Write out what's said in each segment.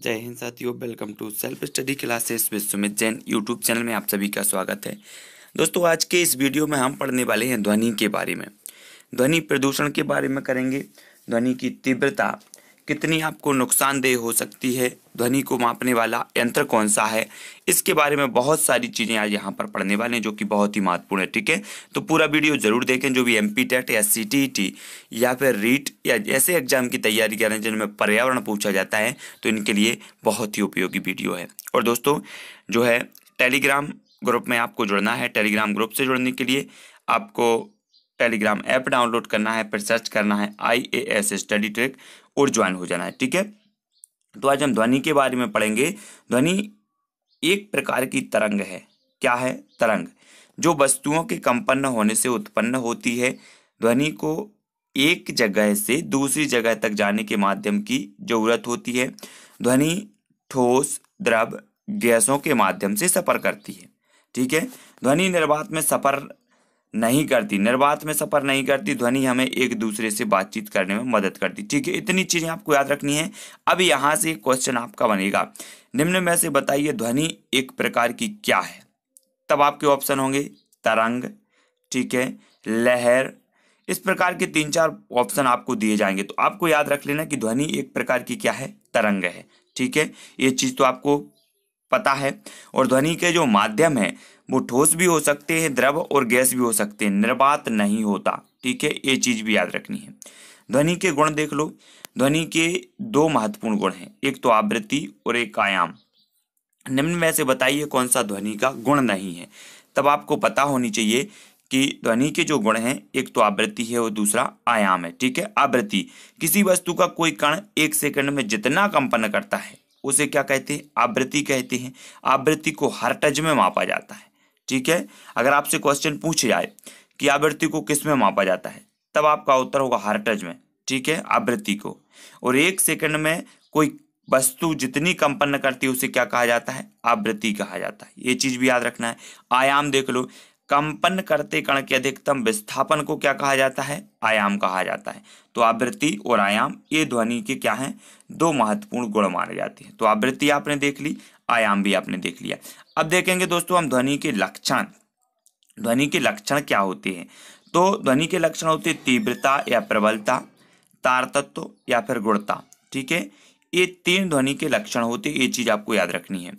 जय हिंद साथियों welcome to self study classes with Sumit Jain YouTube channel में आप सभी का स्वागत है दोस्तों आज के इस वीडियो में हम पढ़ने वाले हैं ध्वनि के बारे में ध्वनि प्रदूषण के बारे में करेंगे ध्वनि की तीव्रता कितनी आपको नुकसानदेह हो सकती है ध्वनि को मापने वाला यंत्र कौन सा है इसके बारे में बहुत सारी चीज़ें आज यहाँ पर पढ़ने वाले हैं जो कि बहुत ही महत्वपूर्ण है ठीक है तो पूरा वीडियो जरूर देखें जो भी एम पी टेट या सी टी टी या फिर रीट e या ऐसे एग्जाम की तैयारी कर रहे हैं जिनमें पर्यावरण पूछा जाता है तो इनके लिए बहुत ही उपयोगी वीडियो है और दोस्तों जो है टेलीग्राम ग्रुप में आपको जुड़ना है टेलीग्राम ग्रुप से जुड़ने के लिए आपको टेलीग्राम ऐप डाउनलोड करना है फिर सर्च करना है I A S study trek और ज्वाइन हो जाना है ठीक है तो आज हम ध्वनि के बारे में पढ़ेंगे ध्वनि एक प्रकार की तरंग है क्या है तरंग जो वस्तुओं के कंपन्न होने से उत्पन्न होती है ध्वनि को एक जगह से दूसरी जगह तक जाने के माध्यम की जरूरत होती है ध्वनि ठोस द्रव गैसों के माध्यम से सफर करती है ठीक है ध्वनि निर्वात में सफर नहीं करती निर्वात में सफ़र नहीं करती ध्वनि हमें एक दूसरे से बातचीत करने में मदद करती ठीक है इतनी चीज़ें आपको याद रखनी है अब यहाँ से क्वेश्चन आपका बनेगा निम्न में से बताइए ध्वनि एक प्रकार की क्या है तब आपके ऑप्शन होंगे तरंग ठीक है लहर इस प्रकार के तीन चार ऑप्शन आपको दिए जाएंगे तो आपको याद रख लेना कि ध्वनि एक प्रकार की क्या है तरंग है ठीक है ये चीज़ तो आपको पता है और ध्वनि के जो माध्यम है वो ठोस भी हो सकते हैं द्रव और गैस भी हो सकते हैं निर्बात नहीं होता ठीक है ये चीज़ भी याद रखनी है ध्वनि के गुण देख लो ध्वनि के दो महत्वपूर्ण गुण हैं एक तो आवृत्ति और एक आयाम निम्न में से बताइए कौन सा ध्वनि का गुण नहीं है तब आपको पता होनी चाहिए कि ध्वनि के जो गुण हैं एक तो आवृत्ति है और दूसरा आयाम है ठीक है आवृत्ति किसी वस्तु का कोई कण एक सेकंड में जितना कंपन करता है उसे क्या कहते हैं आवृत्ति कहते हैं आवृत्ति को हर्टज में मापा जाता है ठीक है अगर आपसे क्वेश्चन पूछ जाए कि आवृत्ति को किस में मापा जाता है तब आपका उत्तर होगा हर्टज में ठीक है आवृत्ति को और एक सेकंड में कोई वस्तु जितनी कंपन्न करती है उसे क्या कहा जाता है आवृत्ति कहा जाता है ये चीज भी याद रखना है आयाम देख लो कंपन करते कण के अधिकतम विस्थापन को क्या कहा जाता है आयाम कहा जाता है तो आवृत्ति और आयाम ये ध्वनि के क्या हैं दो महत्वपूर्ण गुण माने जाते हैं तो आवृत्ति आपने देख ली आयाम भी आपने देख लिया अब देखेंगे दोस्तों हम ध्वनि के लक्षण ध्वनि के लक्षण क्या होते हैं तो ध्वनि के लक्षण होते हैं तीव्रता या प्रबलता तारतत्व या फिर गुणता ठीक है ये तीन ध्वनि के लक्षण होते ये चीज़ आपको याद रखनी है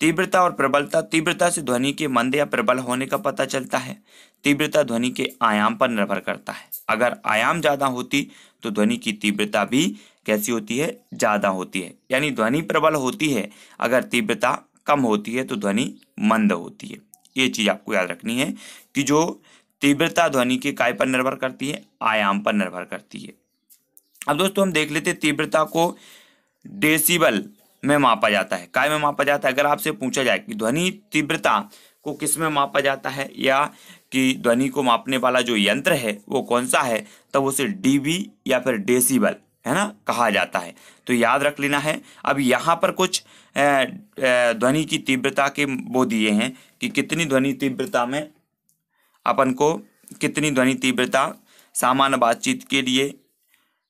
तीव्रता और प्रबलता तीव्रता से ध्वनि के मंद या प्रबल होने का पता चलता है तीव्रता ध्वनि के आयाम पर निर्भर करता है अगर आयाम ज़्यादा होती तो ध्वनि की तीव्रता भी कैसी होती है ज़्यादा होती है यानी ध्वनि प्रबल होती है अगर तीव्रता कम होती है तो ध्वनि मंद होती है ये चीज़ आपको याद रखनी है कि जो तीव्रता ध्वनि के काय पर निर्भर करती है आयाम पर निर्भर करती है अब दोस्तों हम देख लेते तीव्रता को डेसीबल में मापा जाता है काय में मापा जाता है अगर आपसे पूछा जाए कि ध्वनि तीव्रता को किस में मापा जाता है या कि ध्वनि को मापने वाला जो यंत्र है वो कौन सा है तब उसे डीबी या फिर डेसीबल है ना कहा जाता है तो याद रख लेना है अब यहाँ पर कुछ ध्वनि की तीव्रता के वो दिए हैं कि कितनी ध्वनि तीव्रता में अपन को कितनी ध्वनि तीव्रता सामान्य बातचीत के लिए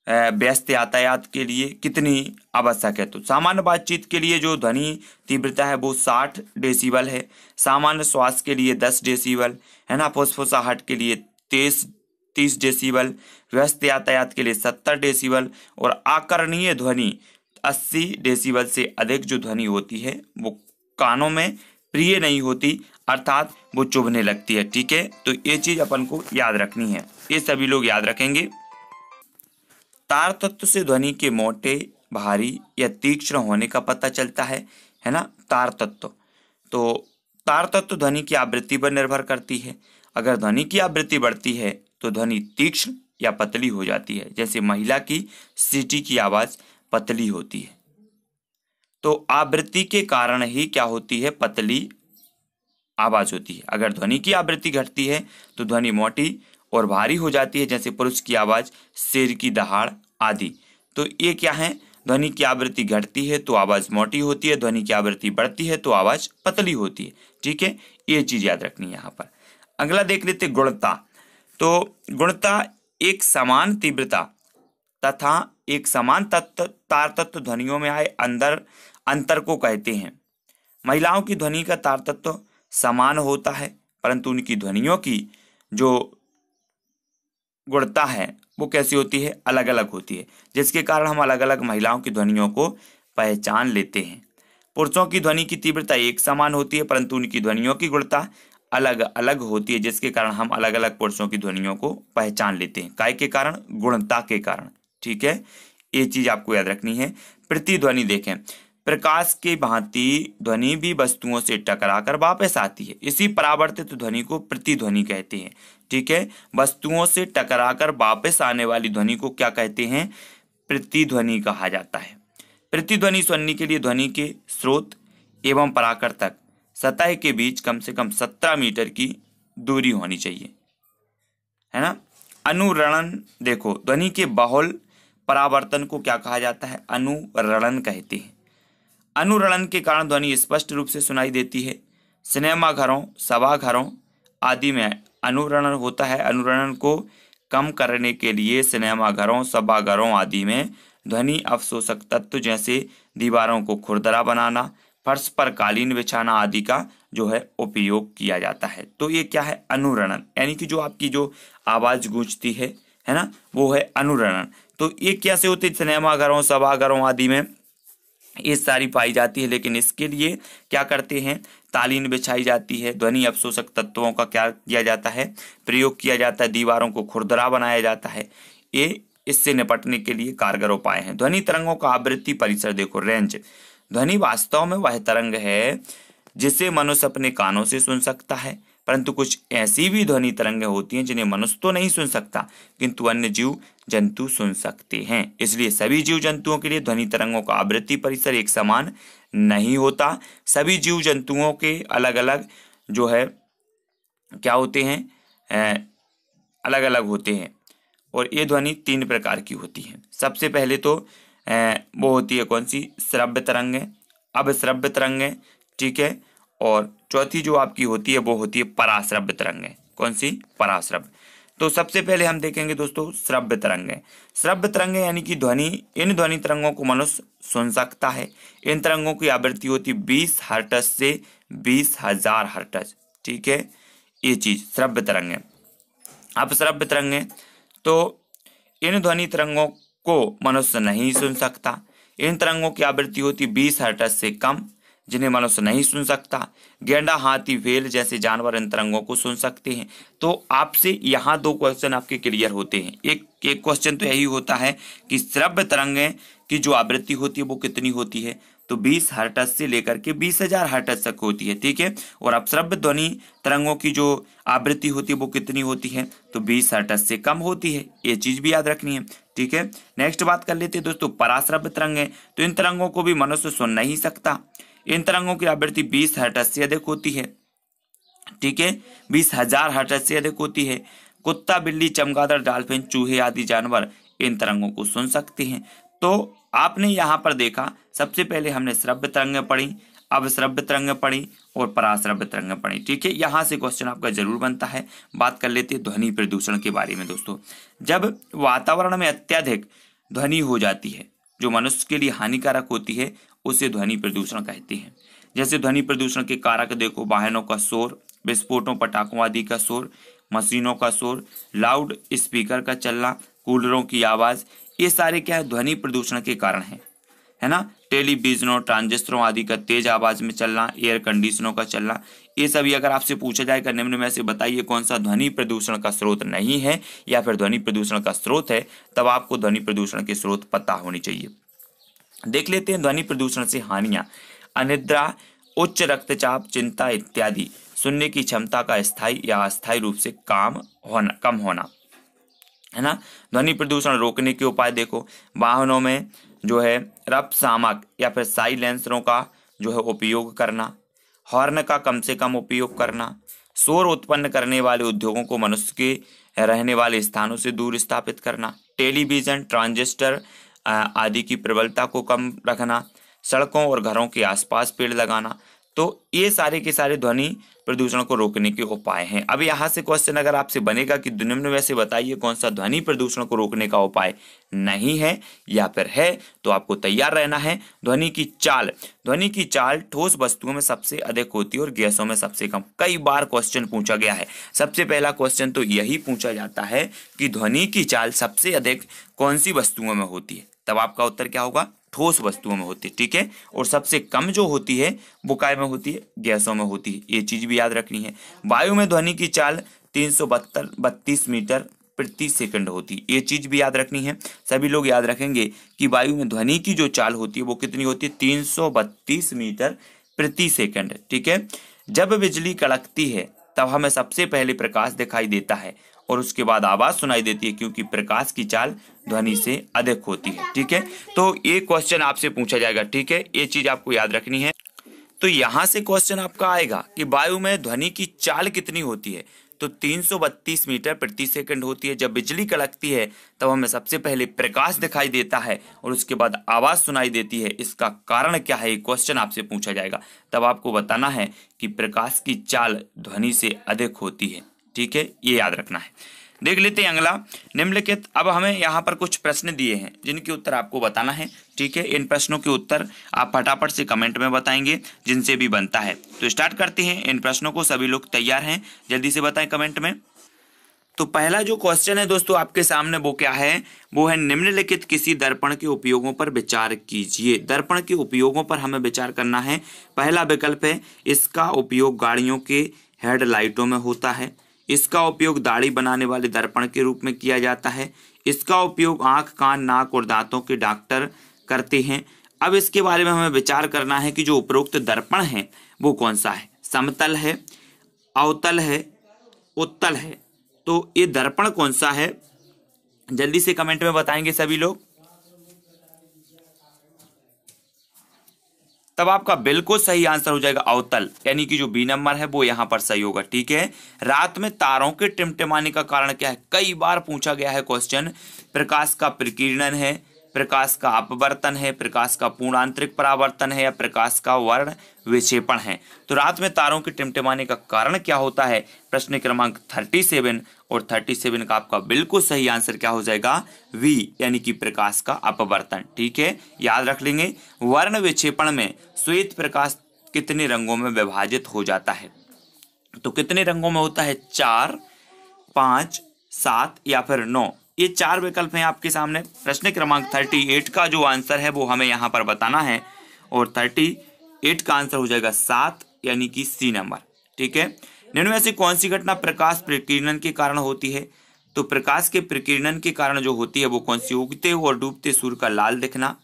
व्यस्त यातायात के लिए कितनी आवश्यक है तो सामान्य बातचीत के लिए जो ध्वनि तीव्रता है वो साठ डेसिबल है सामान्य श्वास के लिए दस डेसिबल है ना फुसफुसाहट के लिए तेईस तीस डेसिबल व्यस्त यातायात के लिए सत्तर डेसीबल और आकरणीय ध्वनि अस्सी डेसीबल से अधिक जो ध्वनि होती है वो कानों में प्रिय नहीं होती अर्थात वो चुभने लगती है ठीक है तो ये चीज़ अपन को याद रखनी है ये सभी लोग याद रखेंगे तार तत्व से ध्वनि के मोटे भारी या तीक्ष्ण होने का पता चलता है है ना तार तत्व तो तार तत्व ध्वनि की आवृत्ति पर निर्भर करती है अगर ध्वनि की आवृत्ति बढ़ती है तो ध्वनि तीक्ष्ण या पतली हो जाती है जैसे महिला की सीटी की आवाज़ पतली होती है तो आवृत्ति के कारण ही क्या होती है पतली आवाज़ होती है अगर ध्वनि की आवृत्ति घटती है तो ध्वनि मोटी और भारी हो जाती है जैसे पुरुष की आवाज़ शेर की दहाड़ आदि तो ये क्या है ध्वनि की आवृत्ति घटती है तो आवाज़ मोटी होती है ध्वनि की आवृत्ति बढ़ती है तो आवाज़ पतली होती है ठीक है ये चीज़ याद रखनी है यहाँ पर अगला देख लेते गुणता तो गुणता एक समान तीव्रता तथा एक समान तत्व तार तत्व ध्वनियों में आए अंदर अंतर को कहते हैं महिलाओं की ध्वनि का तारतत्व समान होता है परंतु उनकी ध्वनियों की जो गुणता है वो कैसी होती है अलग अलग होती है जिसके कारण हम अलग अलग महिलाओं की ध्वनियों को पहचान लेते हैं पुरुषों की ध्वनि की तीव्रता एक समान होती है परंतु उनकी ध्वनियों की गुणता अलग अलग होती है जिसके कारण हम अलग अलग पुरुषों की ध्वनियों को पहचान लेते हैं काय के कारण गुणता के कारण ठीक है ये चीज आपको याद रखनी है प्रतिध्वनि देखें प्रकाश के भांति ध्वनि भी वस्तुओं से टकराकर वापस आती है इसी परावर्तित ध्वनि को प्रतिध्वनि कहते हैं ठीक है वस्तुओं से टकराकर वापस आने वाली ध्वनि को क्या कहते हैं प्रतिध्वनि कहा जाता है प्रतिध्वनि सुनने के लिए ध्वनि के स्रोत एवं पराकर तक सतह के बीच कम से कम सत्रह मीटर की दूरी होनी चाहिए है ना अनुरणन देखो ध्वनि के बहुल परावर्तन को क्या कहा जाता है अनुरणन कहते हैं अनुरणन के कारण ध्वनि स्पष्ट रूप से सुनाई देती है सिनेमाघरों सभाघरों आदि में अनुरणन होता है अनुरणन को कम करने के लिए सिनेमाघरों सभागारों आदि में ध्वनि अवशोषक तत्व जैसे दीवारों को खुरदरा बनाना फर्श पर कालीन बिछाना आदि का जो है उपयोग किया जाता है तो ये क्या है अनुरणन यानी कि जो आपकी जो आवाज़ गूंजती है है ना वो है अनुरणन तो ये कैसे होते सिनेमाघरों सभागारों आदि में ये सारी पाई जाती है लेकिन इसके लिए क्या करते हैं तालीन बिछाई जाती है ध्वनि अवशोषक तत्वों का क्या किया जाता है प्रयोग किया जाता है दीवारों को खुरदरा बनाया जाता है ये इससे निपटने के लिए कारगर उपाय हैं ध्वनि तरंगों का आवृत्ति परिसर देखो रेंज ध्वनि वास्तव में वह तरंग है जिसे मनुष्य अपने कानों से सुन सकता है परंतु कुछ ऐसी भी ध्वनि तरंगें होती हैं जिन्हें मनुष्य तो नहीं सुन सकता किंतु अन्य जीव जंतु सुन सकते हैं इसलिए सभी जीव जंतुओं के लिए ध्वनि तरंगों का आवृत्ति परिसर एक समान नहीं होता सभी जीव जंतुओं के अलग अलग जो है क्या होते हैं अलग अलग होते हैं और ये ध्वनि तीन प्रकार की होती है सबसे पहले तो वो होती है कौन सी श्रव्य तरंगें अब श्रव्य तरंगें ठीक है और चौथी जो आपकी होती है वो होती है पराश्रव्य तरंगें कौन सी पराश्रव्य तो सबसे पहले हम देखेंगे दोस्तों श्रव्य तरंगें श्रव्य तरंगें यानी कि ध्वनि इन ध्वनि तरंगों को मनुष्य सुन सकता है इन तरंगों की आवृत्ति होती है बीस हर्टज से बीस हजार हर्टज ठीक है ये चीज श्रव्य तरंगें अब श्रव्य तरंगें तो इन ध्वनि तरंगों को मनुष्य नहीं सुन सकता इन तरंगों की आवृत्ति होती बीस हर्टज से कम जिन्हें मनुष्य नहीं सुन सकता गेंडा हाथी वेल जैसे जानवर इन तरंगों को सुन सकते हैं तो आपसे यहाँ दो क्वेश्चन आपके क्लियर होते हैं एक एक क्वेश्चन तो यही होता है कि श्रव्य तरंगे की जो आवृत्ति होती है वो कितनी होती है तो 20 हर्टस से लेकर के 20,000 हर्टस तक होती है ठीक है और अब श्रव्य ध्वनि तरंगों की जो आवृत्ति होती है वो कितनी होती है तो बीस हर्टस से कम होती है ये चीज़ भी याद रखनी है ठीक है नेक्स्ट बात कर लेते हैं दोस्तों पराश्रव्य तरंगे तो इन तरंगों को भी मनुष्य सुन नहीं सकता इन तरंगों की आवृत्ति बीस हटस से अधिक होती है ठीक है बीस हजार हर्टज से अधिक होती है कुत्ता बिल्ली चमगादड़ डालफिन चूहे आदि जानवर इन तरंगों को सुन सकते हैं तो आपने यहाँ पर देखा सबसे पहले हमने श्रव्य तरंगें पढ़ी अब श्रव्य तरंग पढ़ी और पराश्रव्य तरंग पढ़ी ठीक है यहाँ से क्वेश्चन आपका जरूर बनता है बात कर लेते हैं ध्वनि प्रदूषण के बारे में दोस्तों जब वातावरण में अत्यधिक ध्वनि हो जाती है जो मनुष्य के लिए हानिकारक होती है उसे ध्वनि प्रदूषण कहते हैं जैसे ध्वनि प्रदूषण के कारक देखो वाहनों का शोर विस्फोटों पटाखों आदि का शोर मशीनों का शोर लाउड स्पीकर का चलना कूलरों की आवाज़ ये सारे क्या है ध्वनि प्रदूषण के कारण है है ना टेलीविजनों ट्रांजिस्टरों आदि का तेज आवाज में चलना एयर कंडीशनों का चलना ये सभी अगर आपसे पूछा जाएगा निम्न में से बताइए कौन सा ध्वनि प्रदूषण का स्रोत नहीं है या फिर ध्वनि प्रदूषण का स्रोत है तब आपको ध्वनि प्रदूषण के स्रोत पता होने चाहिए देख लेते हैं ध्वनि प्रदूषण से हानियां अनिद्रा उच्च रक्तचाप चिंता इत्यादि सुनने की क्षमता का स्थायी या अस्थायी रूप से काम होना कम होना है ना ध्वनि प्रदूषण रोकने के उपाय देखो वाहनों में जो है रब सामक या फिर साइलेंसरों का जो है उपयोग करना हॉर्न का कम से कम उपयोग करना शोर उत्पन्न करने वाले उद्योगों को मनुष्य के रहने वाले स्थानों से दूर स्थापित करना टेलीविज़न ट्रांजिस्टर आदि की प्रबलता को कम रखना सड़कों और घरों के आसपास पेड़ लगाना तो ये सारे के सारे ध्वनि प्रदूषण को रोकने के उपाय हैं अब यहाँ से क्वेश्चन अगर आपसे बनेगा कि दुनिया में वैसे बताइए कौन सा ध्वनि प्रदूषण को रोकने का उपाय नहीं है या फिर है तो आपको तैयार रहना है ध्वनि की चाल ध्वनि की चाल ठोस वस्तुओं में सबसे अधिक होती है और गैसों में सबसे कम कई बार क्वेश्चन पूछा गया है सबसे पहला क्वेश्चन तो यही पूछा जाता है कि ध्वनि की चाल सबसे अधिक कौन सी वस्तुओं में होती है तब आपका उत्तर क्या होगा ठोस वस्तुओं में होती है ठीक है और सबसे कम जो होती है वो काय में होती है गैसों में होती है ये चीज भी याद रखनी है वायु में ध्वनि की चाल तीन सौ मीटर प्रति सेकंड होती है ये चीज भी याद रखनी है सभी लोग याद रखेंगे कि वायु में ध्वनि की जो चाल होती है वो कितनी होती है तीन मीटर प्रति सेकंड ठीक है जब बिजली कड़कती है तब हमें सबसे पहले प्रकाश दिखाई देता है और उसके बाद आवाज़ सुनाई देती है क्योंकि प्रकाश की चाल ध्वनि से अधिक होती है ठीक है तो ये क्वेश्चन आपसे पूछा जाएगा ठीक है ये चीज़ आपको याद रखनी है तो यहाँ से क्वेश्चन आपका आएगा कि वायु में ध्वनि की चाल कितनी होती है तो 332 मीटर प्रति सेकंड होती है जब बिजली कड़कती है तब हमें सबसे पहले प्रकाश दिखाई देता है और उसके बाद आवाज़ सुनाई देती है इसका कारण क्या है ये क्वेश्चन आपसे पूछा जाएगा तब आपको बताना है कि प्रकाश की चाल ध्वनि से अधिक होती है ठीक है ये याद रखना है देख लेते हैं अगला निम्नलिखित अब हमें यहाँ पर कुछ प्रश्न दिए हैं जिनके उत्तर आपको बताना है ठीक है इन प्रश्नों के उत्तर आप फटाफट से कमेंट में बताएंगे जिनसे भी बनता है तो स्टार्ट करते हैं इन प्रश्नों को सभी लोग तैयार हैं जल्दी से बताएं कमेंट में तो पहला जो क्वेश्चन है दोस्तों आपके सामने वो क्या है वो है निम्नलिखित किसी दर्पण के उपयोगों पर विचार कीजिए दर्पण के उपयोगों पर हमें विचार करना है पहला विकल्प है इसका उपयोग गाड़ियों के हेडलाइटों में होता है इसका उपयोग दाढ़ी बनाने वाले दर्पण के रूप में किया जाता है इसका उपयोग आँख कान नाक और दांतों के डॉक्टर करते हैं अब इसके बारे में हमें विचार करना है कि जो उपरोक्त दर्पण है वो कौन सा है समतल है अवतल है उत्तल है तो ये दर्पण कौन सा है जल्दी से कमेंट में बताएंगे सभी लोग तब आपका बिल्कुल सही आंसर हो जाएगा अवतल यानी कि जो बी नंबर है वो यहां पर सही होगा ठीक है रात में तारों के टिमटिमाने का कारण क्या है कई बार पूछा गया है क्वेश्चन प्रकाश का प्रकीर्णन है प्रकाश का अपवर्तन है प्रकाश का पूर्ण आंतरिक परावर्तन है या प्रकाश का वर्ण विक्षेपण है तो रात में तारों के टिमटिमाने का कारण क्या होता है प्रश्न क्रमांक थर्टी सेवन और 37 का आपका बिल्कुल सही आंसर क्या हो जाएगा वी यानी कि प्रकाश का अपवर्तन ठीक है याद रख लेंगे वर्ण विक्षेपण में श्वेत प्रकाश कितने रंगों में विभाजित हो जाता है तो कितने रंगों में होता है चार पांच सात या फिर नौ ये चार विकल्प हैं आपके सामने प्रश्न क्रमांक थर्टी एट का जो आंसर है वो हमें यहाँ पर बताना है और थर्टी एट का आंसर हो जाएगा सात यानी कि सी नंबर ठीक है निम्न में से कौन सी घटना प्रकाश प्रकीर्णन के कारण होती है तो प्रकाश के प्रकीर्णन के कारण जो होती है वो कौन सी उगते और डूबते सूर्य का लाल दिखना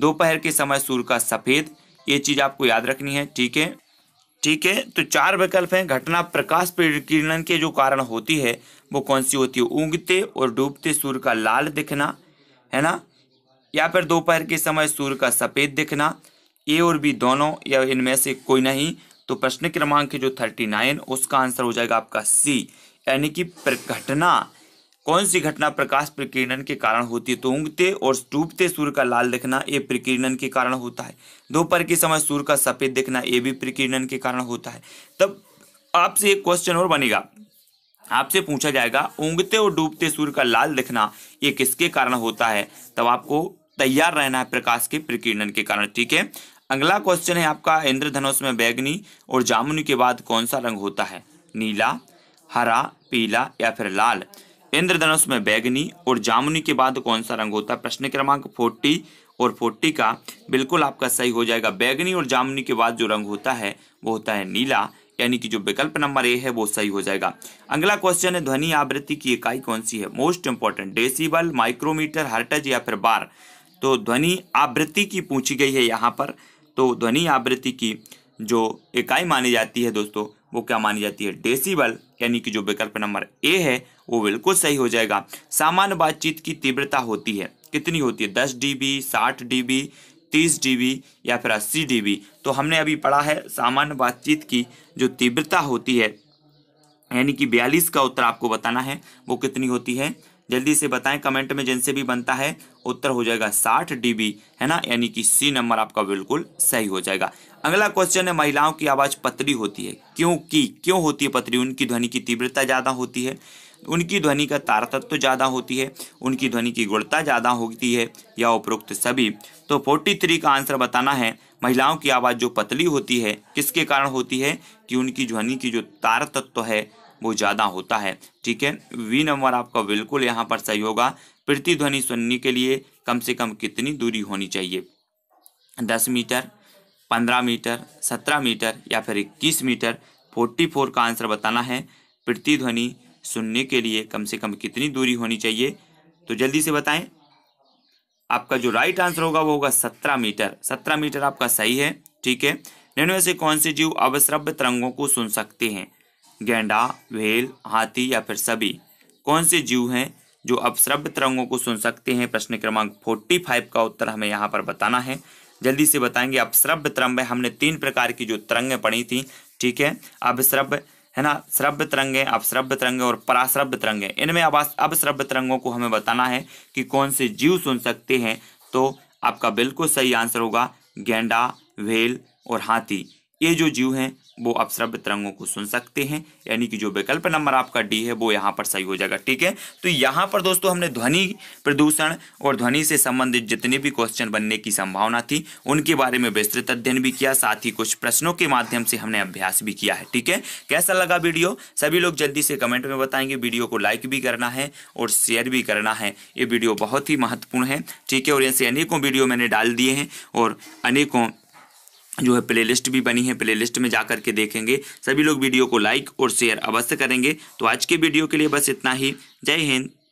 दोपहर के समय सूर्य का सफेद ये चीज आपको याद रखनी है ठीक है ठीक है तो चार विकल्प हैं घटना प्रकाश प्रकीर्णन के जो कारण होती है वो कौन सी होती है उगते और डूबते सूर्य का लाल दिखना है ना या फिर दोपहर के समय सूर्य का सफेद दिखना ए और बी दोनों या इनमें से कोई नहीं तो प्रश्न क्रमांक जो थर्टी नाइन उसका आंसर हो जाएगा आपका सी यानी कि घटना कौन सी घटना प्रकाश प्रकीर्णन के कारण होती है तो उगते और डूबते सूर्य का लाल दिखना ये प्रकीर्णन के कारण होता है दोपहर के समय सूर्य का सफेद दिखना ये भी प्रकीर्णन के कारण होता है तब आपसे एक क्वेश्चन और बनेगा आपसे पूछा जाएगा उगते और डूबते सूर्य का लाल दिखना ये किसके कारण होता है तब आपको तैयार रहना है प्रकाश के प्रकीर्णन के कारण ठीक है अगला क्वेश्चन है आपका इंद्रधनुष में बैगनी और जामुनी के बाद कौन सा रंग होता है नीला हरा पीला या फिर लाल इंद्रधनुष में बैगनी और जामुनी के बाद कौन सा रंग होता है प्रश्न क्रमांक फोर्टी और फोर्टी का बिल्कुल आपका सही हो जाएगा बैगनी और जामुनी के बाद जो रंग होता है वो होता है नीला यानी कि जो विकल्प नंबर ए है वो सही हो जाएगा अगला क्वेश्चन है ध्वनि आवृत्ति की इकाई कौन सी है most important decibel micrometer hertz या फिर बार तो ध्वनि आवृत्ति की पूछी गई है यहाँ पर तो ध्वनि आवृत्ति की जो इकाई मानी जाती है दोस्तों वो क्या मानी जाती है डेसिबल यानी कि जो विकल्प नंबर ए है वो बिल्कुल सही हो जाएगा सामान्य बातचीत की तीव्रता होती है कितनी होती है दस डी बी साठ डी बी तीस डी या फिर अस्सी डी तो हमने अभी पढ़ा है सामान्य बातचीत की जो तीव्रता होती है यानी कि बयालीस का उत्तर आपको बताना है वो कितनी होती है जल्दी से बताएं कमेंट में जिनसे भी बनता है उत्तर हो जाएगा साठ डीबी है ना यानी कि सी नंबर आपका बिल्कुल सही हो जाएगा अगला क्वेश्चन है महिलाओं की आवाज पतली होती है क्योंकि क्यों होती है पतली उनकी ध्वनि की तीव्रता ज्यादा होती है उनकी ध्वनि का तारतत्व तो ज़्यादा होती है उनकी ध्वनि की गुणता ज़्यादा होती है या उपरोक्त सभी तो फोर्टी थ्री का आंसर बताना है महिलाओं की आवाज़ जो पतली होती है किसके कारण होती है कि उनकी ध्वनि की जो तारतत्व तो है वो ज़्यादा होता है ठीक है वी नंबर आपका बिल्कुल यहाँ पर सही होगा प्रतिध्वनि सुनने के लिए कम से कम कितनी दूरी होनी चाहिए दस मीटर पंद्रह मीटर सत्रह मीटर या फिर इक्कीस मीटर फोर्टी फोर का आंसर बताना है प्रतिध्वनि सुनने के लिए कम से कम कितनी दूरी होनी चाहिए तो जल्दी से बताएं आपका जो राइट आंसर होगा वो होगा सत्रह मीटर सत्रह मीटर आपका सही है ठीक है निम्न से कौन से जीव अवश्रव्य तरंगों को सुन सकते हैं गेंडा व्हेल हाथी या फिर सभी कौन से जीव हैं जो अपश्रव्य तरंगों को सुन सकते हैं प्रश्न क्रमांक फोर्टी फाइव का उत्तर हमें यहाँ पर बताना है जल्दी से बताएंगे अपश्रव्य तरंग हमने तीन प्रकार की जो तरंगें पढ़ी थी ठीक है अपश्रव्य है ना श्रव्य तरंगे अपश्रव्य तरंगे और पराश्रव्य तरंगे इनमें अब अपश्रव्य तरंगों को हमें बताना है कि कौन से जीव सुन सकते हैं तो आपका बिल्कुल सही आंसर होगा गेंडा व्हेल और हाथी ये जो जीव हैं वो अपसृपित रंगों को सुन सकते हैं यानी कि जो विकल्प नंबर आपका डी है वो यहाँ पर सही हो जाएगा ठीक है तो यहाँ पर दोस्तों हमने ध्वनि प्रदूषण और ध्वनि से संबंधित जितने भी क्वेश्चन बनने की संभावना थी उनके बारे में विस्तृत अध्ययन भी किया साथ ही कुछ प्रश्नों के माध्यम से हमने अभ्यास भी किया है ठीक है कैसा लगा वीडियो सभी लोग जल्दी से कमेंट में बताएंगे वीडियो को लाइक भी करना है और शेयर भी करना है ये वीडियो बहुत ही महत्वपूर्ण है ठीक है और ऐसे अनेकों वीडियो मैंने डाल दिए हैं और अनेकों जो है प्लेलिस्ट भी बनी है प्लेलिस्ट में जा करके देखेंगे सभी लोग वीडियो को लाइक और शेयर अवश्य करेंगे तो आज के वीडियो के लिए बस इतना ही जय हिंद